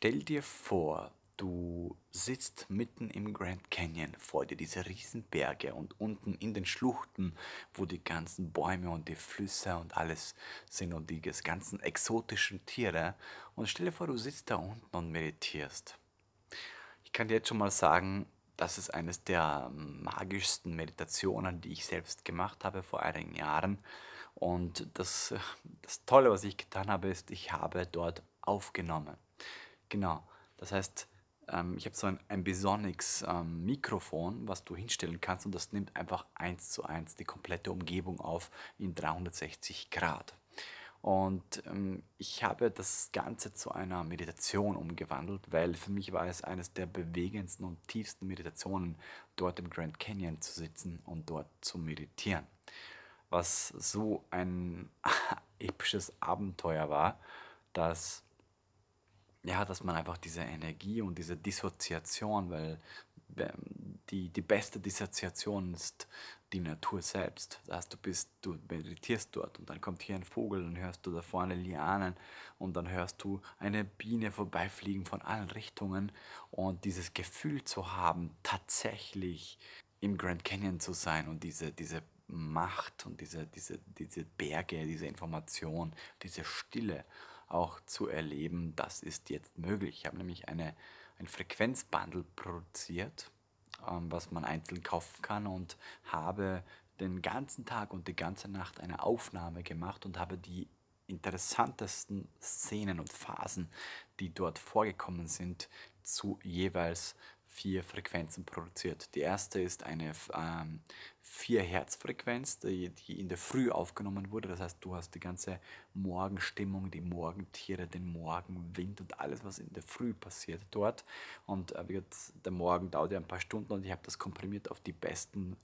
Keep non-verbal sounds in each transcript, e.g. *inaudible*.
Stell dir vor, du sitzt mitten im Grand Canyon, vor dir diese Riesenberge und unten in den Schluchten, wo die ganzen Bäume und die Flüsse und alles sind und die ganzen exotischen Tiere. Und stell dir vor, du sitzt da unten und meditierst. Ich kann dir jetzt schon mal sagen, das ist eines der ähm, magischsten Meditationen, die ich selbst gemacht habe vor einigen Jahren. Und das, äh, das Tolle, was ich getan habe, ist, ich habe dort aufgenommen. Genau. Das heißt, ähm, ich habe so ein, ein Bisonics-Mikrofon, ähm, was du hinstellen kannst und das nimmt einfach eins zu eins die komplette Umgebung auf in 360 Grad. Und ähm, ich habe das Ganze zu einer Meditation umgewandelt, weil für mich war es eines der bewegendsten und tiefsten Meditationen, dort im Grand Canyon zu sitzen und dort zu meditieren. Was so ein *laughs* episches Abenteuer war, dass ja, dass man einfach diese Energie und diese Dissoziation, weil ähm, die, die beste Dissoziation ist die Natur selbst. Das heißt, du bist, du meditierst dort und dann kommt hier ein Vogel, dann hörst du da vorne Lianen und dann hörst du eine Biene vorbeifliegen von allen Richtungen und dieses Gefühl zu haben, tatsächlich im Grand Canyon zu sein und diese, diese Macht und diese, diese, diese Berge, diese Information, diese Stille auch zu erleben. Das ist jetzt möglich. Ich habe nämlich eine, ein Frequenzbundle produziert, ähm, was man einzeln kaufen kann und habe den ganzen Tag und die ganze Nacht eine Aufnahme gemacht und habe die interessantesten Szenen und Phasen, die dort vorgekommen sind, zu jeweils vier Frequenzen produziert. Die erste ist eine ähm, 4-Hertz-Frequenz, die, die in der Früh aufgenommen wurde. Das heißt, du hast die ganze Morgenstimmung, die Morgentiere, den Morgenwind und alles, was in der Früh passiert dort. Und äh, der Morgen dauert ja ein paar Stunden und ich habe das komprimiert auf die besten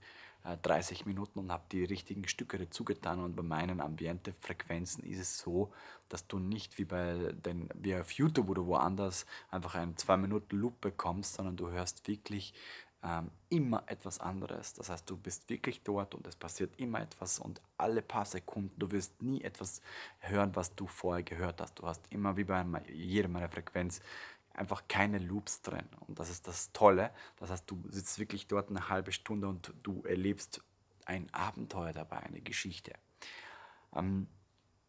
30 äh, Minuten und habe die richtigen Stücke dazu getan. Und bei meinen Ambiente-Frequenzen ist es so, dass du nicht wie bei den, wie auf YouTube oder woanders einfach einen 2-Minuten-Loop bekommst, sondern du hörst wirklich ähm, immer etwas anderes. Das heißt, du bist wirklich dort und es passiert immer etwas und alle paar Sekunden, du wirst nie etwas hören, was du vorher gehört hast. Du hast immer wie bei jeder meiner Frequenz einfach keine Loops drin. Und das ist das Tolle. Das heißt, du sitzt wirklich dort eine halbe Stunde und du erlebst ein Abenteuer dabei, eine Geschichte. Ähm,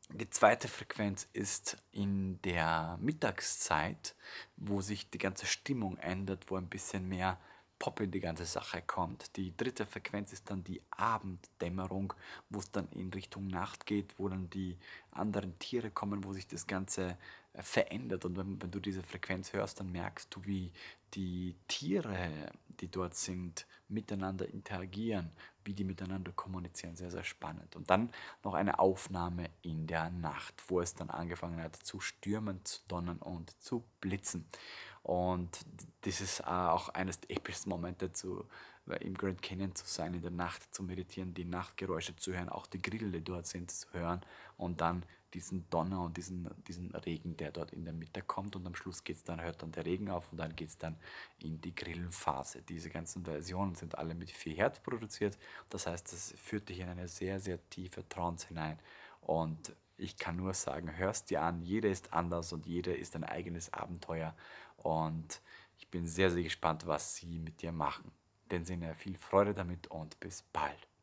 die zweite Frequenz ist in der Mittagszeit, wo sich die ganze Stimmung ändert, wo ein bisschen mehr Pop in die ganze Sache kommt. Die dritte Frequenz ist dann die Abenddämmerung, wo es dann in Richtung Nacht geht, wo dann die anderen Tiere kommen, wo sich das Ganze verändert. Und wenn, wenn du diese Frequenz hörst, dann merkst du, wie die Tiere, die dort sind, miteinander interagieren, wie die miteinander kommunizieren. Sehr, sehr spannend. Und dann noch eine Aufnahme in der Nacht, wo es dann angefangen hat zu stürmen, zu donnern und zu blitzen. Und das ist äh, auch eines der epischsten Momente zu, äh, im Grand Canyon zu sein, in der Nacht zu meditieren, die Nachtgeräusche zu hören, auch die Grille, die dort sind, zu hören und dann diesen Donner und diesen, diesen Regen, der dort in der Mitte kommt. Und am Schluss geht's dann, hört dann der Regen auf und dann geht es dann in die Grillenphase. Diese ganzen Versionen sind alle mit 4 Hertz produziert. Das heißt, das führt dich in eine sehr, sehr tiefe Trance hinein. Und ich kann nur sagen, hörst dir an, jeder ist anders und jeder ist ein eigenes Abenteuer. Und ich bin sehr, sehr gespannt, was sie mit dir machen. In dem Sinne, viel Freude damit und bis bald.